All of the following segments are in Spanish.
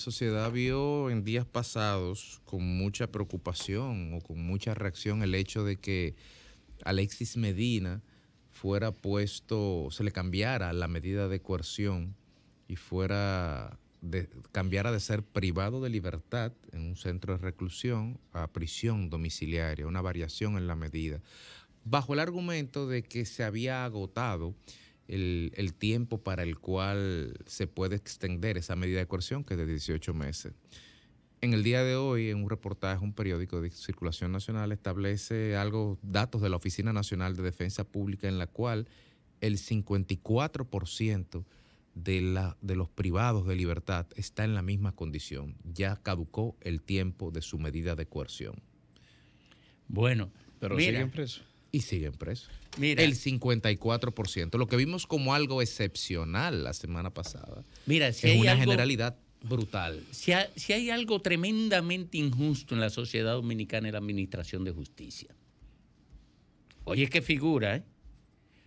sociedad vio en días pasados con mucha preocupación o con mucha reacción el hecho de que Alexis Medina fuera puesto, se le cambiara la medida de coerción y fuera de, cambiara de ser privado de libertad en un centro de reclusión a prisión domiciliaria, una variación en la medida, bajo el argumento de que se había agotado el, tiempo para el cual se puede extender esa medida de coerción, que es de 18 meses. En el día de hoy, en un reportaje, un periódico de circulación nacional establece algo, datos de la Oficina Nacional de Defensa Pública, en la cual el 54% de, la, de los privados de libertad está en la misma condición. Ya caducó el tiempo de su medida de coerción. Bueno, pero siguen presos y siguen presos. Mira, el 54%, lo que vimos como algo excepcional la semana pasada. Mira, si es una generalidad brutal. Si, si hay algo tremendamente injusto en la sociedad dominicana en la administración de justicia. Oye, qué figura, ¿eh?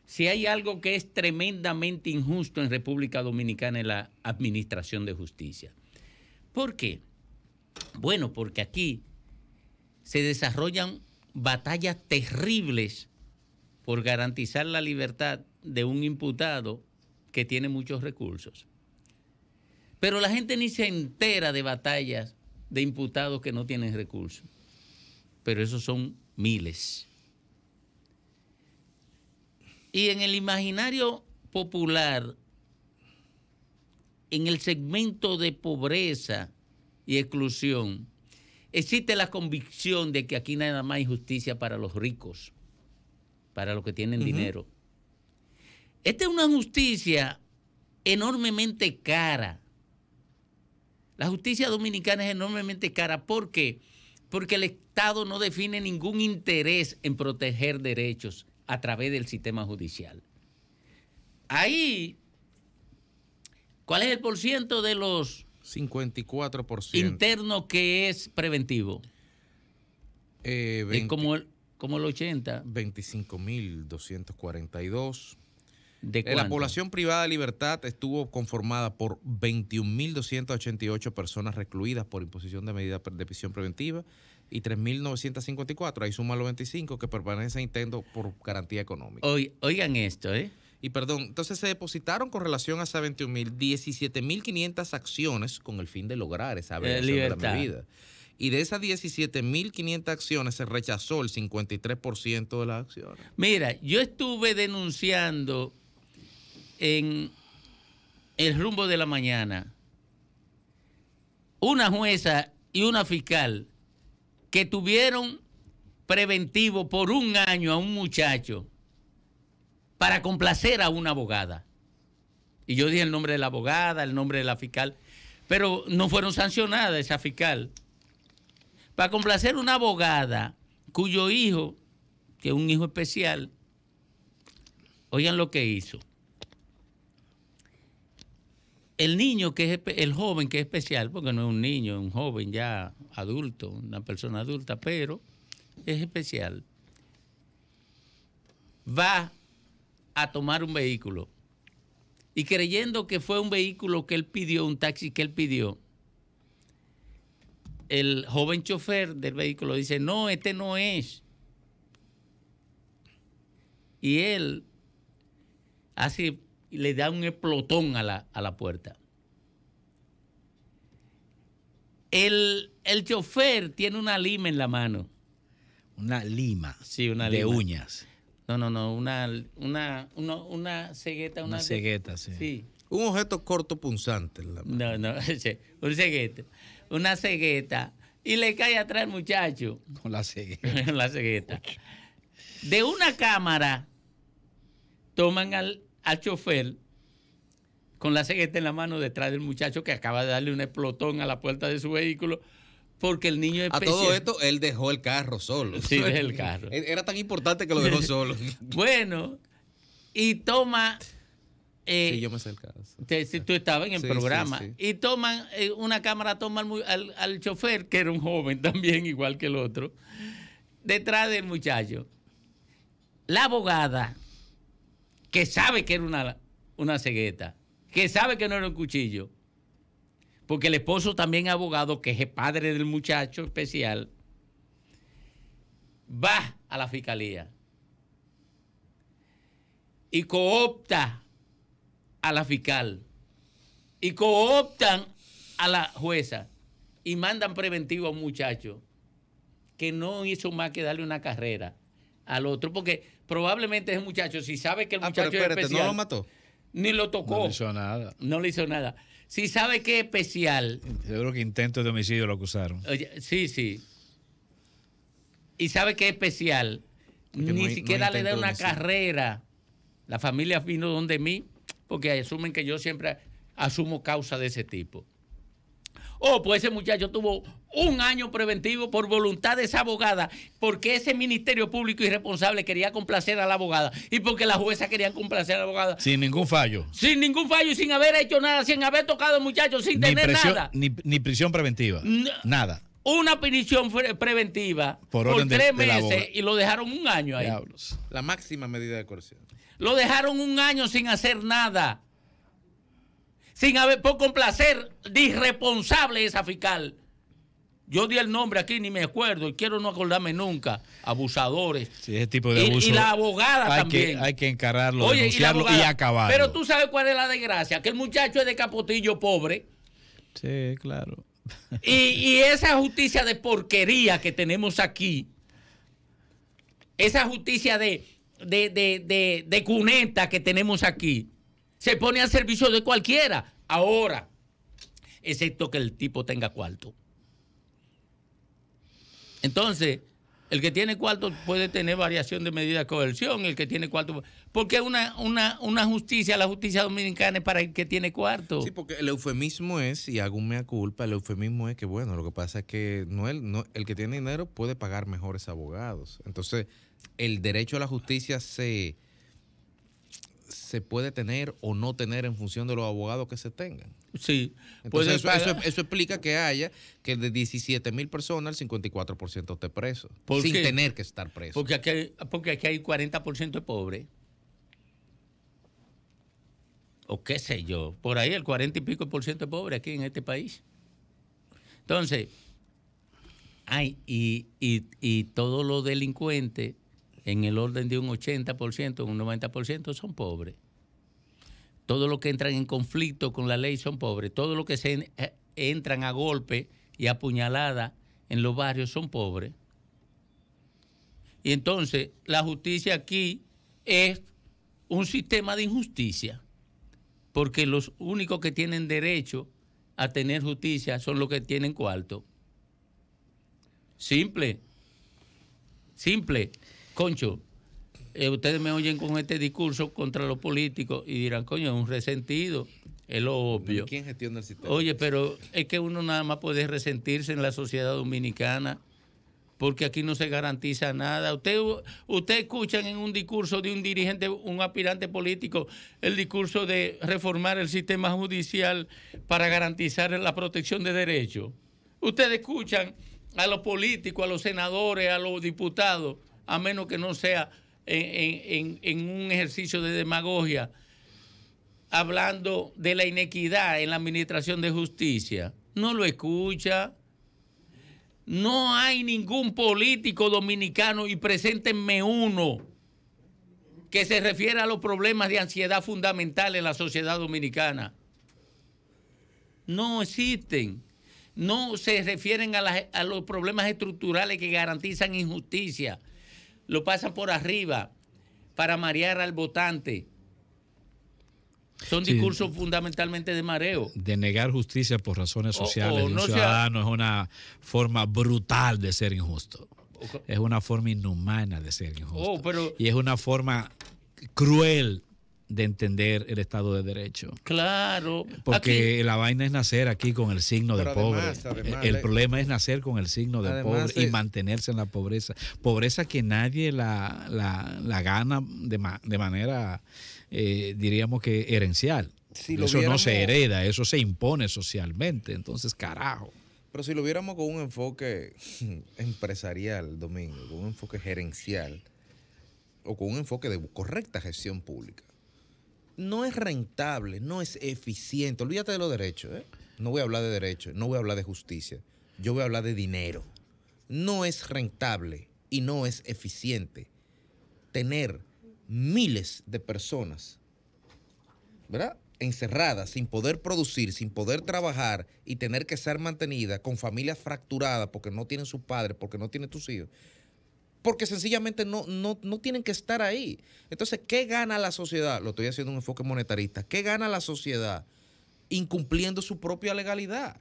Si hay algo que es tremendamente injusto en República Dominicana en la administración de justicia. ¿Por qué? Bueno, porque aquí se desarrollan batallas terribles por garantizar la libertad de un imputado que tiene muchos recursos. Pero la gente ni se entera de batallas de imputados que no tienen recursos. Pero esos son miles. Y en el imaginario popular, en el segmento de pobreza y exclusión, Existe la convicción de que aquí nada más hay justicia para los ricos, para los que tienen dinero. Esta es una justicia enormemente cara. La justicia dominicana es enormemente cara. ¿Por qué? Porque el Estado no define ningún interés en proteger derechos a través del sistema judicial. Ahí, ¿cuál es el porcentaje de los 54%. Interno que es preventivo. Eh, como, el, como 80. 25.242. ¿De eh, La población privada de libertad estuvo conformada por 21.288 personas recluidas por imposición de medida de prisión preventiva y 3.954. Ahí suma los 25 que permanecen intendo por garantía económica. Oigan esto, ¿eh? y perdón, entonces se depositaron con relación a esa 21 mil, 17 mil 500 acciones con el fin de lograr esa libertad eh, de la medida. Y de esas 17 mil 500 acciones se rechazó el 53% de las acciones. Mira, yo estuve denunciando en el rumbo de la mañana una jueza y una fiscal que tuvieron preventivo por un año a un muchacho para complacer a una abogada. Y yo dije el nombre de la abogada, el nombre de la fiscal, pero no fueron sancionadas esa fiscal. Para complacer a una abogada cuyo hijo, que es un hijo especial, oigan lo que hizo. El niño que es el joven que es especial, porque no es un niño, es un joven ya adulto, una persona adulta, pero es especial. Va a tomar un vehículo y creyendo que fue un vehículo que él pidió, un taxi que él pidió, el joven chofer del vehículo dice, no, este no es. Y él hace, le da un explotón a la, puerta. El, chofer tiene una lima en la mano. Una lima. Sí, una lima. De uñas. No, no, no, una, una, una, cegueta. Una, cegueta, sí. Un objeto corto punzante. la No, no, un ceguete. Una cegueta. Y le cae atrás el muchacho. Con la cegueta. la cegueta. De una cámara toman al, al chofer con la cegueta en la mano detrás del muchacho que acaba de darle un explotón a la puerta de su vehículo porque el niño es A todo esto, él dejó el carro solo. Sí, dejó el carro. Era tan importante que lo dejó solo. bueno, y toma. Eh, sí, yo me sé si tú estabas en el programa. y toman, eh, una cámara toma al, chofer, que era un joven también, igual que el otro, detrás del muchacho. La abogada, que sabe que era una, una cegueta, que sabe que no era un cuchillo, porque el esposo también abogado, que es el padre del muchacho especial, va a la fiscalía y coopta a la fiscal y cooptan a la jueza y mandan preventivo a un muchacho que no hizo más que darle una carrera al otro, porque probablemente ese muchacho, si sabe que el ah, muchacho no lo mató. Ni lo tocó. No nada. No le hizo nada. Si sabe qué especial. Seguro que intentos de homicidio lo acusaron. sí, sí. Y sabe qué especial. Ni siquiera le da una carrera. La familia vino donde mí, porque asumen que yo siempre asumo causa de ese tipo. Oh, pues ese muchacho tuvo un año preventivo por voluntad de esa abogada, porque ese Ministerio Público irresponsable quería complacer a la abogada y porque la jueza quería complacer a la abogada. Sin ningún fallo. Sin ningún fallo y sin haber hecho nada, sin haber tocado muchacho, sin tener nada. Ni, prisión preventiva. nada una prisión preventiva por, tres meses y lo dejaron un año ahí. La máxima medida de coerción. Lo dejaron un año sin hacer nada sin haber, por complacer, disresponsable esa fiscal. Yo di el nombre aquí, ni me acuerdo, y quiero no acordarme nunca. Abusadores. ese tipo de Y, la abogada hay también. Que, hay que encararlo, y, Pero tú sabes cuál es la desgracia, que el muchacho es de capotillo pobre. Sí, claro. Y, esa justicia de porquería que tenemos aquí, esa justicia de, de, de, de cuneta que tenemos aquí, se pone al servicio de cualquiera. Ahora, excepto que el tipo tenga cuarto. Entonces, el que tiene cuarto puede tener variación de medida de coerción, el que tiene cuarto. Porque una, una, una justicia, la justicia dominicana es para el que tiene cuarto. Sí, porque el eufemismo es, y hago un mea culpa, el eufemismo es que, bueno, lo que pasa es que no, el que tiene dinero puede pagar mejores abogados. Entonces, el derecho a la justicia se se puede tener o no tener en función de los abogados que se tengan. Sí. pues eso, explica que haya que de 17 mil personas, el 54% esté preso. sin tener que estar preso. Porque aquí hay, porque aquí hay 40% de pobres. O qué sé yo. Por ahí el 40 y pico por ciento de pobres aquí en este país. Entonces, hay, y, y, y todos los delincuentes en el orden de un 80%, un 90% son pobres. Todos los que entran en conflicto con la ley son pobres. Todos los que se eh, entran a golpe y apuñalada en los barrios son pobres. Y entonces la justicia aquí es un sistema de injusticia, porque los únicos que tienen derecho a tener justicia son los que tienen cuarto. Simple, simple. Concho, eh, ustedes me oyen con este discurso contra los políticos y dirán, coño, es un resentido, es lo obvio. ¿Quién gestiona el sistema? Oye, pero es que uno nada más puede resentirse en la sociedad dominicana porque aquí no se garantiza nada. Usted, usted escuchan en un discurso de un dirigente, un aspirante político, el discurso de reformar el sistema judicial para garantizar la protección de derechos. Ustedes escuchan a los políticos, a los senadores, a los diputados a menos que no sea en, un ejercicio de demagogia, hablando de la inequidad en la administración de justicia. No lo escucha. No hay ningún político dominicano, y preséntenme uno, que se refiera a los problemas de ansiedad fundamental en la sociedad dominicana. No existen. No se refieren a los problemas estructurales que garantizan injusticia lo pasan por arriba para marear al votante. Son discursos fundamentalmente de mareo. De negar justicia por razones sociales de un ciudadano es una forma brutal de ser injusto. Es una forma inhumana de ser injusto. Oh, y es una forma cruel de entender el Estado de Derecho. Claro. Porque la vaina es nacer aquí con el signo de pobre. el eh, problema es nacer con el signo de pobre y mantenerse en la pobreza. Pobreza que nadie la, la, la gana de, de manera, eh, diríamos que herencial. eso no se hereda, eso se impone socialmente. Entonces, carajo. Pero si lo viéramos con un enfoque empresarial, Domingo, con un enfoque gerencial o con un enfoque de correcta gestión pública, no es rentable, no es eficiente. Olvídate de los derechos. ¿eh? No voy a hablar de derechos, no voy a hablar de justicia. Yo voy a hablar de dinero. No es rentable y no es eficiente tener miles de personas, Encerradas, sin poder producir, sin poder trabajar y tener que ser mantenidas con familias fracturadas porque no tienen sus padres, porque no tienen tus hijos porque sencillamente no, no, no tienen que estar ahí. Entonces, ¿qué gana la sociedad? Lo estoy haciendo un enfoque monetarista. ¿Qué gana la sociedad incumpliendo su propia legalidad?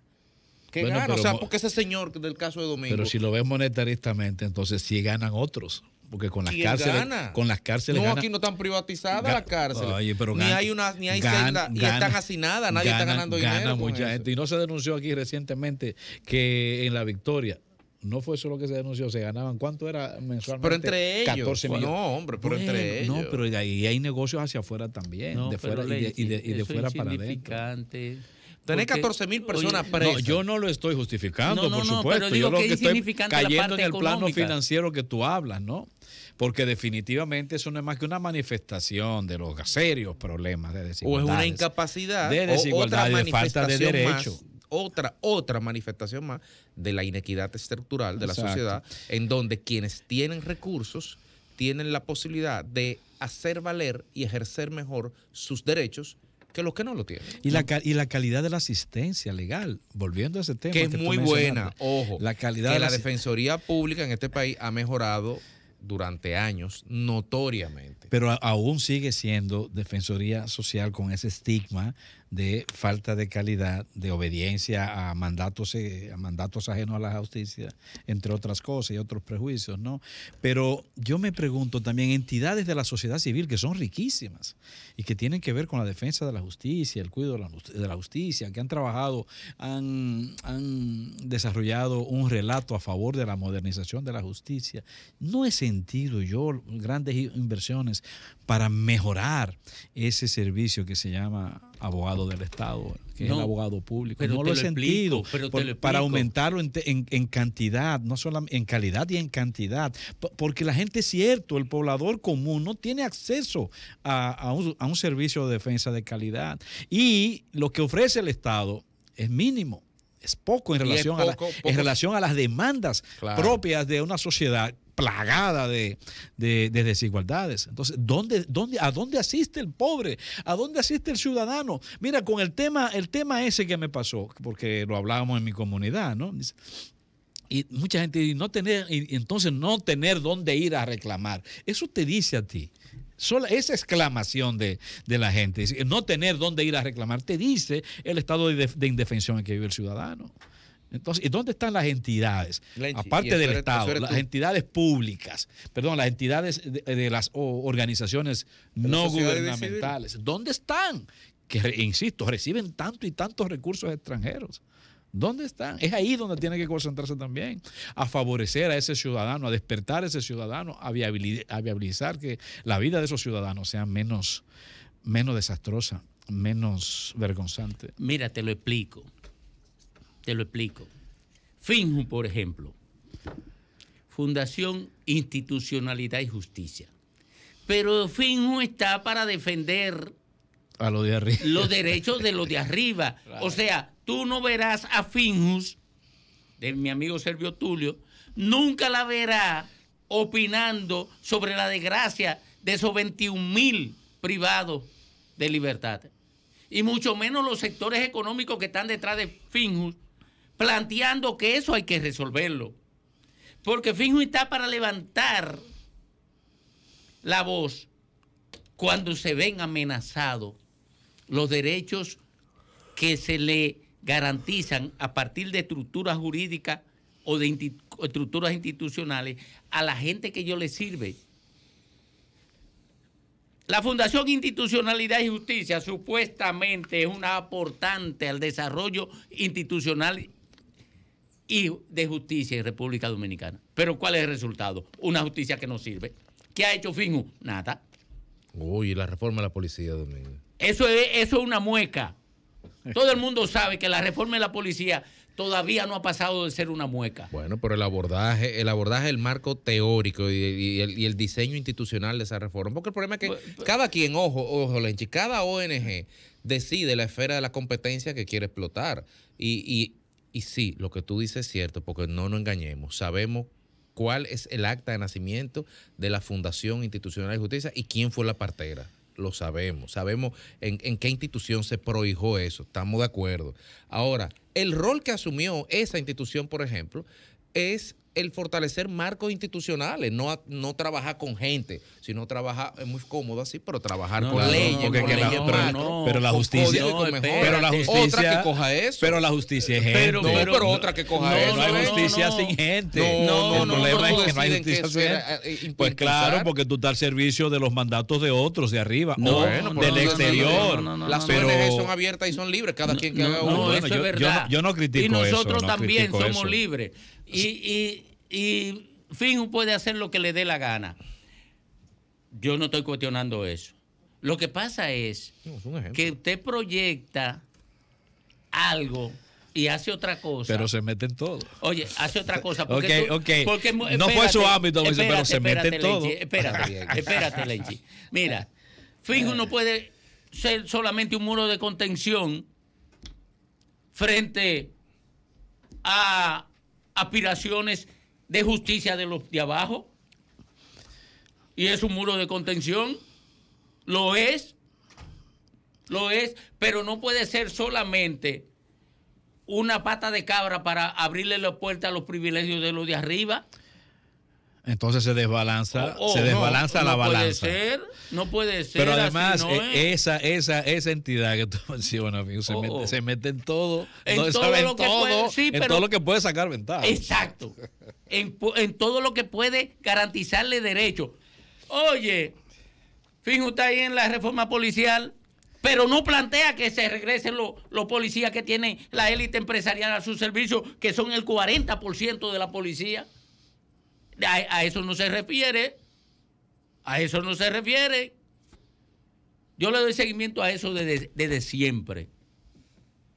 ¿Qué gana? o sea, porque ese señor del caso de Domingo. Pero si lo ves monetaristamente, entonces sí ganan otros porque con las cárceles gana? con las cárceles no aquí no están privatizadas las cárceles pero ni hay una ni hay y están hacinadas nadie está ganando dinero mucha gente y no se denunció aquí recientemente que en la Victoria no fue solo que se denunció, se ganaban, ¿cuánto era mensualmente? Pero entre ellos. 14 No, hombre, pero entre ellos. No, pero ahí hay negocios hacia afuera también, de fuera, y de, fuera para adentro. Tenés 14 mil personas presas. yo no lo estoy justificando, por supuesto. Pero yo lo que, estoy cayendo en el plano financiero que tú hablas, ¿no? Porque definitivamente eso no es más que una manifestación de los serios problemas de desigualdad. O es una incapacidad. De desigualdad, o otra de falta de derecho otra, otra manifestación más de la inequidad estructural de la sociedad, en donde quienes tienen recursos tienen la posibilidad de hacer valer y ejercer mejor sus derechos que los que no lo tienen. Y la, y la calidad de la asistencia legal, volviendo a ese tema. Que es muy buena, ojo. La calidad de la, la Defensoría Pública en este país ha mejorado durante años notoriamente. Pero aún sigue siendo Defensoría Social con ese estigma de falta de calidad, de obediencia a mandatos, eh, a mandatos ajenos a la justicia, entre otras cosas y otros prejuicios, ¿no? Pero yo me pregunto también, entidades de la sociedad civil que son riquísimas y que tienen que ver con la defensa de la justicia, el cuidado de la justicia, que han trabajado, han, han desarrollado un relato a favor de la modernización de la justicia. No he sentido yo grandes inversiones para mejorar ese servicio que se llama abogado del Estado, que es el abogado público. no lo he sentido. para aumentarlo en, cantidad, no solamente en calidad y en cantidad. porque la gente es cierto, el poblador común no tiene acceso a, un, servicio de defensa de calidad. Y lo que ofrece el Estado es mínimo es poco en relación, a, las demandas propias de una sociedad plagada de, desigualdades. Entonces, ¿dónde, dónde, a dónde asiste el pobre? ¿A dónde asiste el ciudadano? Mira, con el tema, el tema ese que me pasó, porque lo hablábamos en mi comunidad, ¿no? y mucha gente dice, no tener, entonces no tener dónde ir a reclamar. Eso te dice a ti. Sola, esa exclamación de, la gente, no tener dónde ir a reclamar, te dice el estado de, de indefensión en que vive el ciudadano. Entonces, ¿dónde están las entidades? Aparte del Estado, las entidades públicas, perdón, las entidades de, las organizaciones no gubernamentales, ¿dónde están? Que, insisto, reciben tanto y tantos recursos extranjeros. ¿Dónde están? Es ahí donde tiene que concentrarse también, a favorecer a ese ciudadano, a despertar a ese ciudadano, a, viabilizar, a viabilizar que la vida de esos ciudadanos sea menos, menos desastrosa, menos vergonzante. Mira, te lo explico. Te lo explico. FINJU, por ejemplo, Fundación Institucionalidad y Justicia. Pero FINJU está para defender a lo de arriba. los derechos de los de arriba. O sea, tú no verás a FINJUS, de mi amigo Servio Tulio, nunca la verás opinando sobre la desgracia de esos 21 mil privados de libertad. Y mucho menos los sectores económicos que están detrás de Finjus, planteando que eso hay que resolverlo. Porque Finju está para levantar la voz cuando se ven amenazados los derechos que se le garantizan a partir de estructuras jurídicas o de estructuras institucionales a la gente que yo le sirve. La Fundación Institucionalidad y Justicia supuestamente es una aportante al desarrollo institucional y de justicia en República Dominicana. Pero ¿cuál es el resultado? Una justicia que no sirve. ¿Qué ha hecho FINU? Nada. Uy, la reforma de la policía, Domingo. Eso es, eso una mueca. Todo el mundo sabe que la reforma de la policía todavía no ha pasado de ser una mueca. Bueno, pero el abordaje, el abordaje, el marco teórico y, el, diseño institucional de esa reforma. Porque el problema es que pues, pues, cada quien, ojo, ojo, Lenchi, cada ONG decide la esfera de la competencia que quiere explotar. y y sí, lo que tú dices es cierto, porque no nos engañemos. Sabemos cuál es el acta de nacimiento de la Fundación Institucional de Justicia y quién fue la partera. Lo sabemos. Sabemos en, en qué institución se prohijó eso. Estamos de acuerdo. Ahora, el rol que asumió esa institución, por ejemplo, es el fortalecer marcos institucionales, no, no trabajar con gente, sino trabajar, es muy cómodo así, pero trabajar con leyes, la, pero, la justicia, pero la justicia, otra que Pero la justicia es gente. Pero, No hay justicia sin gente. No, el problema es no hay justicia eh, eh, Pues claro, porque tú estás al servicio de los mandatos de otros de arriba o del exterior. Las ONG son abiertas y son libres, cada quien que haga uno. Yo no critico eso. Y nosotros también somos libres. y, y uno puede hacer lo que le dé la gana. Yo no estoy cuestionando eso. Lo que pasa es, que usted proyecta algo y hace otra cosa. Pero se mete en todo. Oye, hace otra cosa. Porque no fue su ámbito, pero se mete en todo. Espérate, ah, espérate, Lenchi. Mira, fin no puede ser solamente un muro de contención frente a aspiraciones de justicia de los de abajo. Y es un muro de contención. Lo es. Lo es. Pero no puede ser solamente una pata de cabra para abrirle la puerta a los privilegios de los de arriba. Entonces se desbalanza, oh, oh, se desbalanza no, la no Puede ser, no puede ser. Pero además, eh, esa, esa, esa entidad que tú mencionas, oh, se, mete, en todo, en todo, lo que puede, sacar ventaja. Exacto. en, todo lo que puede garantizarle derecho. Oye, fijo está ahí en la reforma policial, pero no plantea que se regresen los, policías que tiene la élite empresarial a su servicio, que son el 40% de la policía. A, eso no se refiere. A eso no se refiere. Yo le doy seguimiento a eso desde, siempre,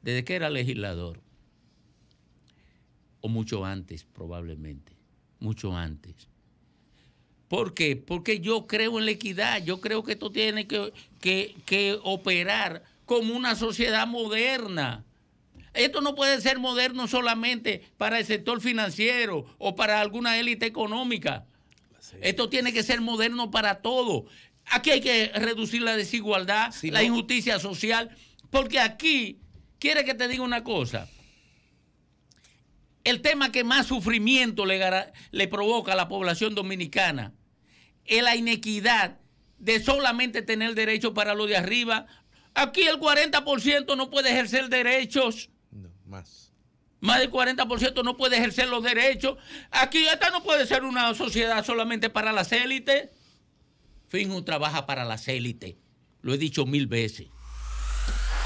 desde que era legislador, o mucho antes probablemente, mucho antes. ¿Por qué? Porque yo creo en la equidad, yo creo que esto tiene que, que, que operar como una sociedad moderna. Esto no puede ser moderno solamente para el sector financiero o para alguna élite económica. Esto tiene que ser moderno para todo. Aquí hay que reducir la desigualdad, la injusticia social, porque aquí, quiere que te diga una cosa, el tema que más sufrimiento le, le provoca a la población dominicana es la inequidad de solamente tener derecho para lo de arriba. Aquí el 40% no puede ejercer derechos. Más. Más del 40% no puede ejercer los derechos. Aquí esta no puede ser una sociedad solamente para las élites. Finjo trabaja para las élites. Lo he dicho mil veces.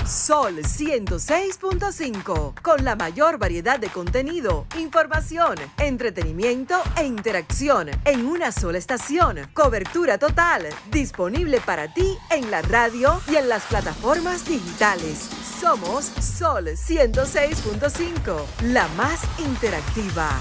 Sol 106.5, con la mayor variedad de contenido, información, entretenimiento e interacción en una sola estación. Cobertura total, disponible para ti en la radio y en las plataformas digitales. Somos Sol 106.5, la más interactiva.